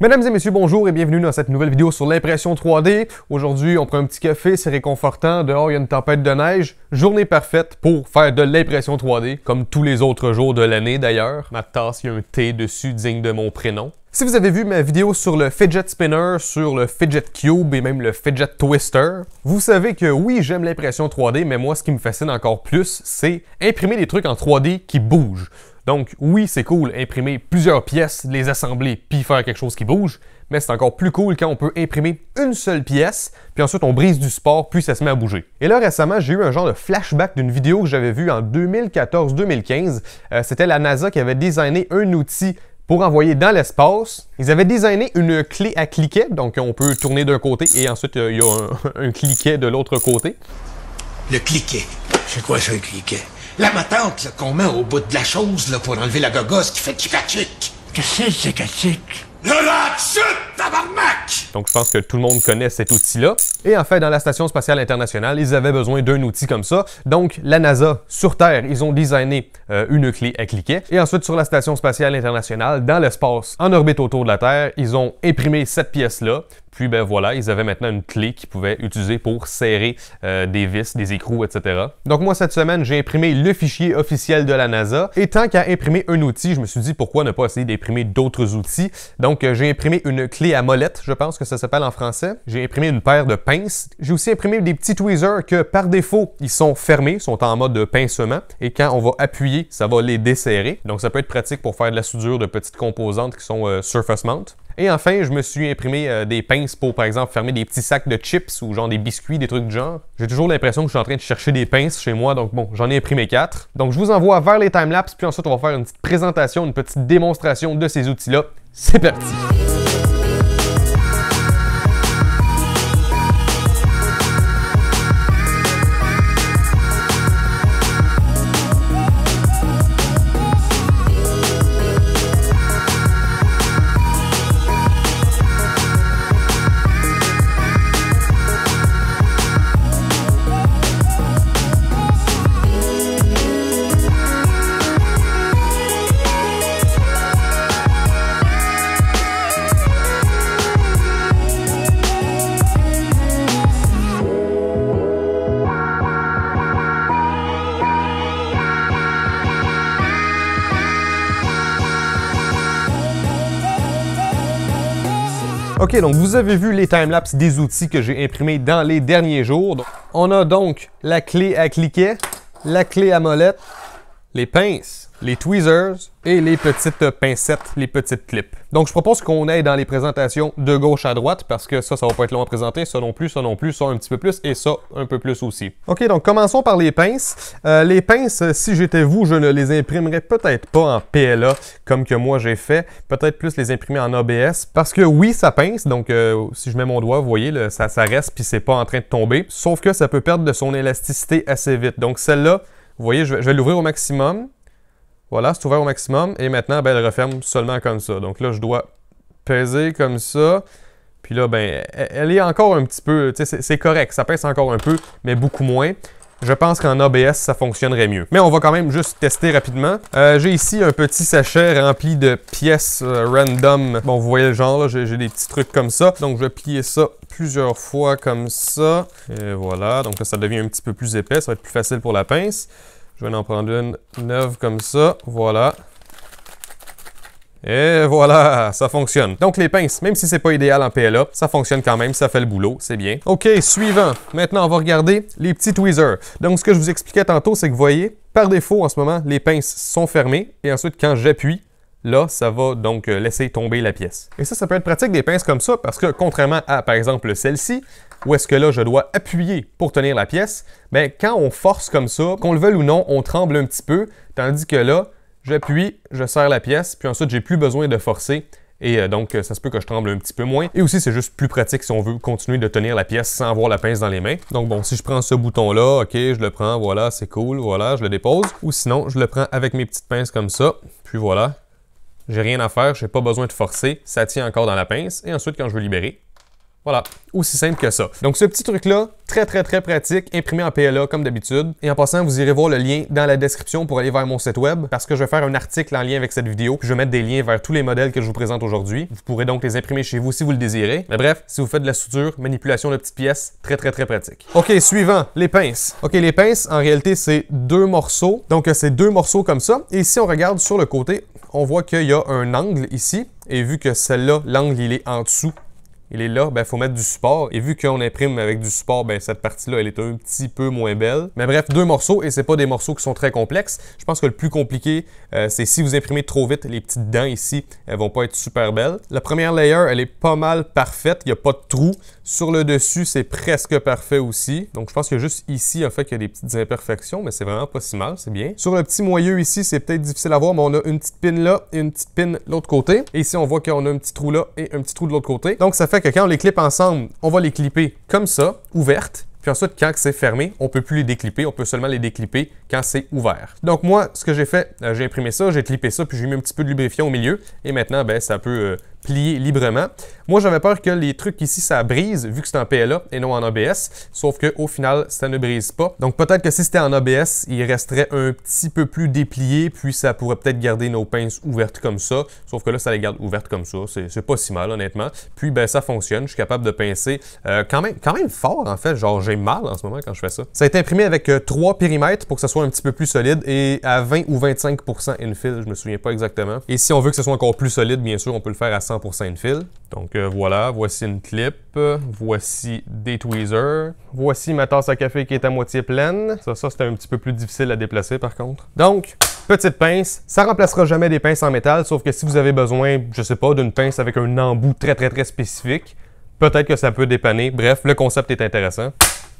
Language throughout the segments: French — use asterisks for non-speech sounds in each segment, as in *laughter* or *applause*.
Mesdames et messieurs, bonjour et bienvenue dans cette nouvelle vidéo sur l'impression 3D. Aujourd'hui, on prend un petit café, c'est réconfortant, dehors il y a une tempête de neige. Journée parfaite pour faire de l'impression 3D, comme tous les autres jours de l'année d'ailleurs. Ma tasse, il y a un thé dessus digne de mon prénom. Si vous avez vu ma vidéo sur le fidget spinner, sur le fidget cube et même le fidget twister, vous savez que oui, j'aime l'impression 3D, mais moi ce qui me fascine encore plus, c'est imprimer des trucs en 3D qui bougent. Donc oui, c'est cool imprimer plusieurs pièces, les assembler, puis faire quelque chose qui bouge, mais c'est encore plus cool quand on peut imprimer une seule pièce, puis ensuite on brise du sport puis ça se met à bouger. Et là récemment, j'ai eu un genre de flashback d'une vidéo que j'avais vue en 2014-2015. Euh, c'était la NASA qui avait designé un outil pour envoyer dans l'espace. Ils avaient designé une clé à cliquet, donc on peut tourner d'un côté et ensuite euh, il y a *laughs* un, cliquet de l'autre côté. Le cliquet, c'est quoi ça, un cliquet? La matante qu'on met au bout de la chose là, pour enlever la gogosse qui fait du chic! Qu'est-ce que c'est, la Le tabarnak! Donc, je pense que tout le monde connaît cet outil-là. Et en fait, dans la Station spatiale internationale, ils avaient besoin d'un outil comme ça. Donc, la NASA, sur Terre, ils ont designé euh, une clé à cliquer. Et ensuite, sur la Station spatiale internationale, dans l'espace, en orbite autour de la Terre, ils ont imprimé cette pièce-là, puis ben voilà, ils avaient maintenant une clé qu'ils pouvaient utiliser pour serrer euh, des vis, des écrous, etc. Donc moi cette semaine, j'ai imprimé le fichier officiel de la NASA. Et tant qu'à imprimer un outil, je me suis dit pourquoi ne pas essayer d'imprimer d'autres outils. Donc euh, j'ai imprimé une clé à molette, je pense que ça s'appelle en français. J'ai imprimé une paire de pinces. J'ai aussi imprimé des petits tweezers que par défaut, ils sont fermés, sont en mode pincement. Et quand on va appuyer, ça va les desserrer. Donc ça peut être pratique pour faire de la soudure de petites composantes qui sont euh, surface mount. Et enfin, je me suis imprimé euh, des pinces pour, par exemple, fermer des petits sacs de chips ou genre des biscuits, des trucs du genre. J'ai toujours l'impression que je suis en train de chercher des pinces chez moi, donc bon, j'en ai imprimé quatre. Donc je vous envoie vers les timelapses, puis ensuite on va faire une petite présentation, une petite démonstration de ces outils-là. C'est parti! OK, donc vous avez vu les timelapses des outils que j'ai imprimés dans les derniers jours. On a donc la clé à cliquet, la clé à molette, les pinces, les tweezers et les petites pincettes, les petites clips. Donc je propose qu'on aille dans les présentations de gauche à droite parce que ça, ça va pas être long à présenter, ça non plus, ça non plus, ça un petit peu plus et ça un peu plus aussi. Ok, donc commençons par les pinces. Euh, les pinces, si j'étais vous, je ne les imprimerais peut-être pas en PLA comme que moi j'ai fait, peut-être plus les imprimer en ABS parce que oui, ça pince, donc euh, si je mets mon doigt, vous voyez, ça, ça reste puis c'est pas en train de tomber, sauf que ça peut perdre de son élasticité assez vite. Donc celle-là, vous voyez, je vais, l'ouvrir au maximum. Voilà, c'est ouvert au maximum. Et maintenant, ben, elle referme seulement comme ça. Donc là, je dois peser comme ça. Puis là, ben, e, elle est encore un petit peu, c'est correct, ça pèse encore un peu, mais beaucoup moins. Je pense qu'en ABS, ça fonctionnerait mieux. Mais on va quand même juste tester rapidement. Euh, j'ai ici un petit sachet rempli de pièces euh, random. Bon, vous voyez le genre, j'ai des petits trucs comme ça. Donc, je vais plier ça plusieurs fois comme ça. Et voilà, donc ça devient un petit peu plus épais. Ça va être plus facile pour la pince. Je vais en prendre une neuve comme ça. Voilà. Et voilà, ça fonctionne. Donc les pinces, même si c'est pas idéal en PLA, ça fonctionne quand même, ça fait le boulot, c'est bien. OK, suivant. Maintenant, on va regarder les petits tweezers. Donc ce que je vous expliquais tantôt, c'est que vous voyez, par défaut en ce moment, les pinces sont fermées et ensuite quand j'appuie, Là, ça va donc euh, laisser tomber la pièce. Et ça, ça peut être pratique des pinces comme ça parce que contrairement à, par exemple, celle-ci, où est-ce que là, je dois appuyer pour tenir la pièce, bien, quand on force comme ça, qu'on le veuille ou non, on tremble un petit peu, tandis que là, J'appuie, je serre la pièce, puis ensuite j'ai plus besoin de forcer. Et euh, donc, ça se peut que je tremble un petit peu moins. Et aussi, c'est juste plus pratique si on veut continuer de tenir la pièce sans avoir la pince dans les mains. Donc bon, si je prends ce bouton-là, OK, je le prends, voilà, c'est cool, voilà, je le dépose. Ou sinon, je le prends avec mes petites pinces comme ça, puis voilà. J'ai rien à faire, j'ai pas besoin de forcer, ça tient encore dans la pince. Et ensuite, quand je veux libérer, voilà, aussi simple que ça. Donc ce petit truc-là, très très très pratique, imprimé en PLA comme d'habitude. Et en passant, vous irez voir le lien dans la description pour aller vers mon site web, parce que je vais faire un article en lien avec cette vidéo, je vais mettre des liens vers tous les modèles que je vous présente aujourd'hui. Vous pourrez donc les imprimer chez vous si vous le désirez. Mais bref, si vous faites de la soudure, manipulation de petites pièces, très très très pratique. Ok, suivant, les pinces. Ok, les pinces, en réalité, c'est deux morceaux. Donc euh, c'est deux morceaux comme ça. Et si on regarde sur le côté, on voit qu'il y a un angle ici. Et vu que celle-là, l'angle, il est en dessous il est là, il ben, faut mettre du support. Et vu qu'on imprime avec du support, ben, cette partie-là, elle est un petit peu moins belle. Mais bref, deux morceaux, et c'est pas des morceaux qui sont très complexes. Je pense que le plus compliqué, euh, c'est si vous imprimez trop vite, les petites dents ici, elles vont pas être super belles. La première layer, elle est pas mal parfaite, il n'y a pas de trou. Sur le dessus, c'est presque parfait aussi. Donc, je pense que juste ici, en fait, qu'il y a des petites imperfections, mais c'est vraiment pas si mal, c'est bien. Sur le petit moyeu ici, c'est peut-être difficile à voir, mais on a une petite pin là et une petite pin l'autre côté. Et ici, on voit qu'on a un petit trou là et un petit trou de l'autre côté. Donc, ça fait que quand on les clippe ensemble, on va les clipper comme ça, ouvertes. Puis ensuite, quand c'est fermé, on ne peut plus les déclipper, on peut seulement les déclipper quand c'est ouvert. Donc moi, ce que j'ai fait, euh, j'ai imprimé ça, j'ai clippé ça, puis j'ai mis un petit peu de lubrifiant au milieu. Et maintenant, ben, ça peut euh, plier librement. Moi, j'avais peur que les trucs ici, ça brise, vu que c'est en PLA et non en ABS. Sauf que au final, ça ne brise pas. Donc peut-être que si c'était en ABS, il resterait un petit peu plus déplié, puis ça pourrait peut-être garder nos pinces ouvertes comme ça. Sauf que là, ça les garde ouvertes comme ça. C'est pas si mal, honnêtement. Puis, ben, ça fonctionne. Je suis capable de pincer euh, quand, même, quand même fort, en fait. Genre, j'ai mal en ce moment quand je fais ça. Ça a été imprimé avec euh, trois périmètres pour que ça soit un petit peu plus solide et à 20 ou 25 infill, je me souviens pas exactement. Et si on veut que ce soit encore plus solide, bien sûr, on peut le faire à 100% fil. Donc euh, voilà, voici une clip, voici des tweezers, voici ma tasse à café qui est à moitié pleine. Ça, ça c'était un petit peu plus difficile à déplacer par contre. Donc, petite pince, ça remplacera jamais des pinces en métal, sauf que si vous avez besoin, je sais pas, d'une pince avec un embout très très très spécifique, peut-être que ça peut dépanner. Bref, le concept est intéressant.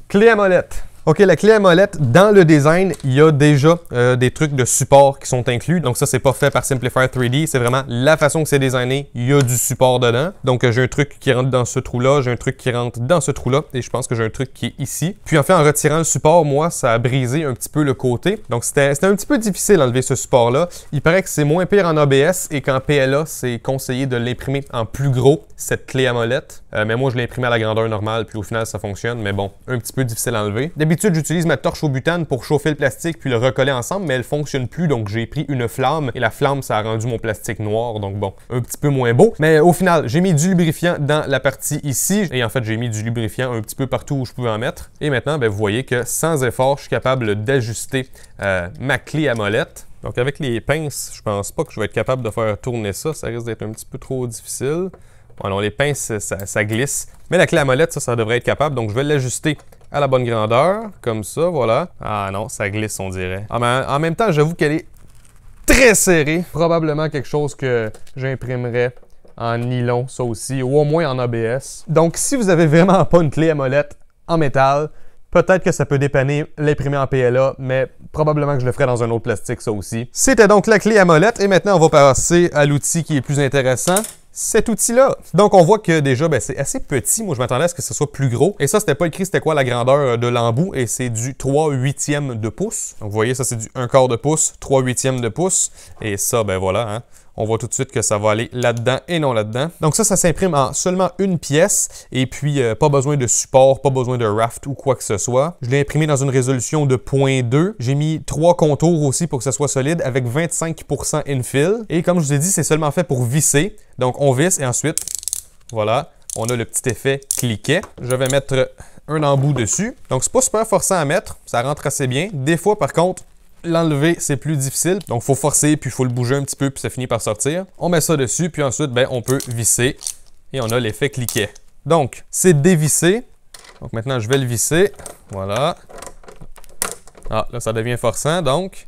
Clé à molette. OK, la clé à molette, dans le design, il y a déjà euh, des trucs de support qui sont inclus. Donc ça, c'est pas fait par Simplifier 3D. C'est vraiment la façon que c'est designé. Il y a du support dedans. Donc euh, j'ai un truc qui rentre dans ce trou-là, j'ai un truc qui rentre dans ce trou-là, et je pense que j'ai un truc qui est ici. Puis en fait, en retirant le support, moi, ça a brisé un petit peu le côté. Donc c'était un petit peu difficile d'enlever ce support-là. Il paraît que c'est moins pire en ABS et qu'en PLA, c'est conseillé de l'imprimer en plus gros, cette clé à molette. Euh, mais moi, je l'ai imprimé à la grandeur normale, puis au final, ça fonctionne. Mais bon, un petit peu difficile à enlever j'utilise ma torche au butane pour chauffer le plastique puis le recoller ensemble, mais elle fonctionne plus, donc j'ai pris une flamme et la flamme, ça a rendu mon plastique noir, donc bon, un petit peu moins beau. Mais au final, j'ai mis du lubrifiant dans la partie ici et en fait, j'ai mis du lubrifiant un petit peu partout où je pouvais en mettre. Et maintenant, ben, vous voyez que sans effort, je suis capable d'ajuster euh, ma clé à molette. Donc avec les pinces, je pense pas que je vais être capable de faire tourner ça. Ça risque d'être un petit peu trop difficile. Bon, alors les pinces, ça, ça glisse. Mais la clé à molette, ça, ça devrait être capable. Donc je vais l'ajuster à la bonne grandeur, comme ça, voilà. Ah non, ça glisse, on dirait. Ah, mais en même temps, j'avoue qu'elle est très serrée. Probablement quelque chose que j'imprimerais en nylon, ça aussi, ou au moins en ABS. Donc, si vous avez vraiment pas une clé à molette en métal, Peut-être que ça peut dépanner l'imprimer en PLA, mais probablement que je le ferai dans un autre plastique, ça aussi. C'était donc la clé à molette, et maintenant on va passer à l'outil qui est plus intéressant, cet outil-là. Donc, on voit que déjà, ben, c'est assez petit. Moi, je m'attendais à ce que ce soit plus gros. Et ça, c'était pas écrit c'était quoi la grandeur euh, de l'embout. Et c'est du 3 huitièmes de pouce. Donc, vous voyez, ça, c'est du 1 quart de pouce, 3 huitièmes de pouce. Et ça, ben voilà, hein, on voit tout de suite que ça va aller là-dedans et non là-dedans. Donc ça, ça s'imprime en seulement une pièce et puis euh, pas besoin de support, pas besoin de raft ou quoi que ce soit. Je l'ai imprimé dans une résolution de 0.2. J'ai mis trois contours aussi pour que ça soit solide avec 25% infill. Et comme je vous ai dit, c'est seulement fait pour visser. Donc on visse et ensuite, voilà, on a le petit effet cliquet. Je vais mettre un embout dessus. Donc c'est pas super forçant à mettre, ça rentre assez bien. Des fois par contre, L'enlever, c'est plus difficile. Donc, il faut forcer, puis il faut le bouger un petit peu, puis ça finit par sortir. On met ça dessus, puis ensuite, ben, on peut visser et on a l'effet cliquet. Donc, c'est dévissé. Donc, maintenant, je vais le visser. Voilà. Ah, là, ça devient forçant. Donc,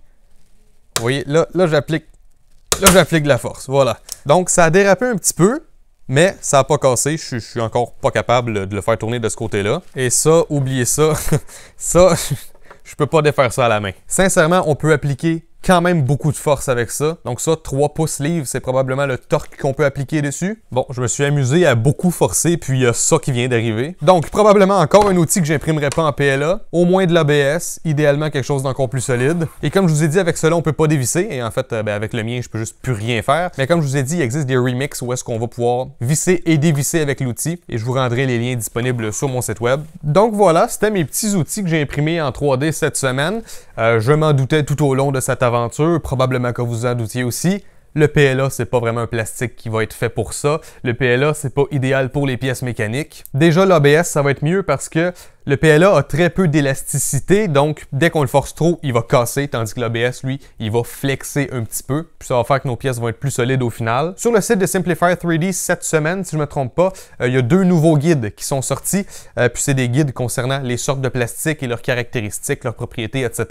vous voyez, là, là j'applique là, j'applique de la force. Voilà. Donc, ça a dérapé un petit peu, mais ça n'a pas cassé. Je, je suis encore pas capable de le faire tourner de ce côté-là. Et ça, oubliez ça. *laughs* ça, je peux pas défaire ça à la main. Sincèrement, on peut appliquer quand même beaucoup de force avec ça. Donc ça, 3 pouces livres, c'est probablement le torque qu'on peut appliquer dessus. Bon, je me suis amusé à beaucoup forcer, puis il y a ça qui vient d'arriver. Donc probablement encore un outil que j'imprimerai pas en PLA, au moins de l'ABS, idéalement quelque chose d'encore plus solide. Et comme je vous ai dit, avec cela, on peut pas dévisser, et en fait, euh, ben, avec le mien, je peux juste plus rien faire. Mais comme je vous ai dit, il existe des remixes où est-ce qu'on va pouvoir visser et dévisser avec l'outil, et je vous rendrai les liens disponibles sur mon site web. Donc voilà, c'était mes petits outils que j'ai imprimés en 3D cette semaine. Euh, je m'en doutais tout au long de cette aventure, probablement que vous en doutiez aussi. Le PLA, c'est pas vraiment un plastique qui va être fait pour ça. Le PLA, c'est pas idéal pour les pièces mécaniques. Déjà, l'ABS, ça va être mieux parce que le PLA a très peu d'élasticité, donc dès qu'on le force trop, il va casser, tandis que l'ABS, lui, il va flexer un petit peu. Puis ça va faire que nos pièces vont être plus solides au final. Sur le site de Simplifier 3D cette semaine, si je ne me trompe pas, euh, il y a deux nouveaux guides qui sont sortis. Euh, puis c'est des guides concernant les sortes de plastique et leurs caractéristiques, leurs propriétés, etc.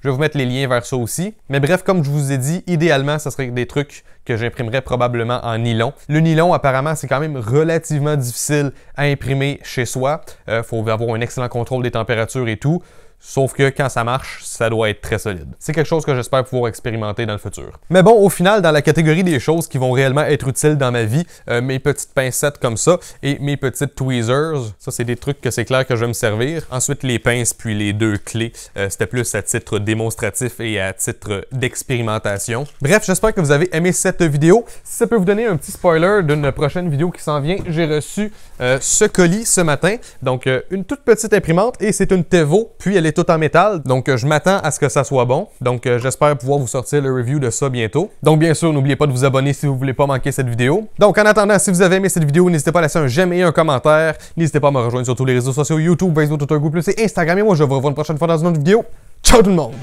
Je vais vous mettre les liens vers ça aussi. Mais bref, comme je vous ai dit, idéalement, ça serait des trucs que j'imprimerai probablement en nylon. Le nylon, apparemment, c'est quand même relativement difficile à imprimer chez soi. Il euh, faut avoir un excellent contrôle des températures et tout. Sauf que quand ça marche, ça doit être très solide. C'est quelque chose que j'espère pouvoir expérimenter dans le futur. Mais bon, au final, dans la catégorie des choses qui vont réellement être utiles dans ma vie, euh, mes petites pincettes comme ça et mes petites tweezers, ça c'est des trucs que c'est clair que je vais me servir. Ensuite, les pinces puis les deux clés, euh, c'était plus à titre démonstratif et à titre d'expérimentation. Bref, j'espère que vous avez aimé cette vidéo. Si ça peut vous donner un petit spoiler d'une prochaine vidéo qui s'en vient, j'ai reçu euh, ce colis ce matin. Donc, une toute petite imprimante et c'est une Tevo, puis elle est tout en métal, donc euh, je m'attends à ce que ça soit bon. Donc euh, j'espère pouvoir vous sortir le review de ça bientôt. Donc bien sûr, n'oubliez pas de vous abonner si vous voulez pas manquer cette vidéo. Donc en attendant, si vous avez aimé cette vidéo, n'hésitez pas à laisser un j'aime et un commentaire. N'hésitez pas à me rejoindre sur tous les réseaux sociaux YouTube, Facebook, Twitter, Google et Instagram. Et moi, je vous revois une prochaine fois dans une autre vidéo. Ciao tout le monde!